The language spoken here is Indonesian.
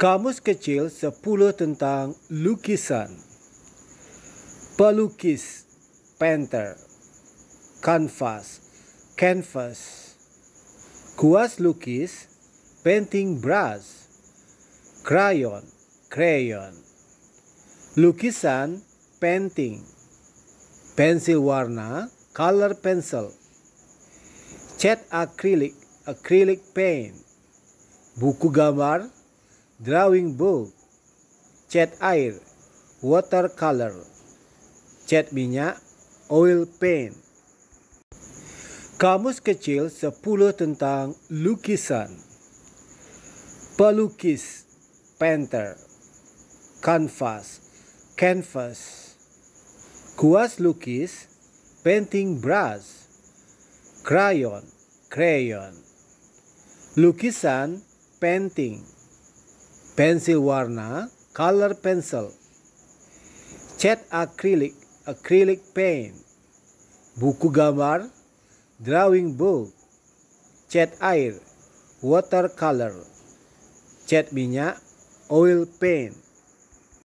Kamus Kecil 10 tentang lukisan. Pelukis, painter, canvas, canvas. Kuas lukis, painting brush, crayon, crayon. Lukisan, painting. Pensil warna, color pencil. Cat acrylic, acrylic paint. Buku gambar, drawing book, cat air, watercolor, cat minyak, oil paint. Kamus kecil 10 tentang lukisan. Pelukis, painter. Canvas, canvas. Kuas lukis, painting brush. Crayon, crayon. Lukisan, painting. Pensil warna, color pencil, cat acrylic, acrylic paint, buku gambar, drawing book, cat air, watercolor, cat minyak, oil paint.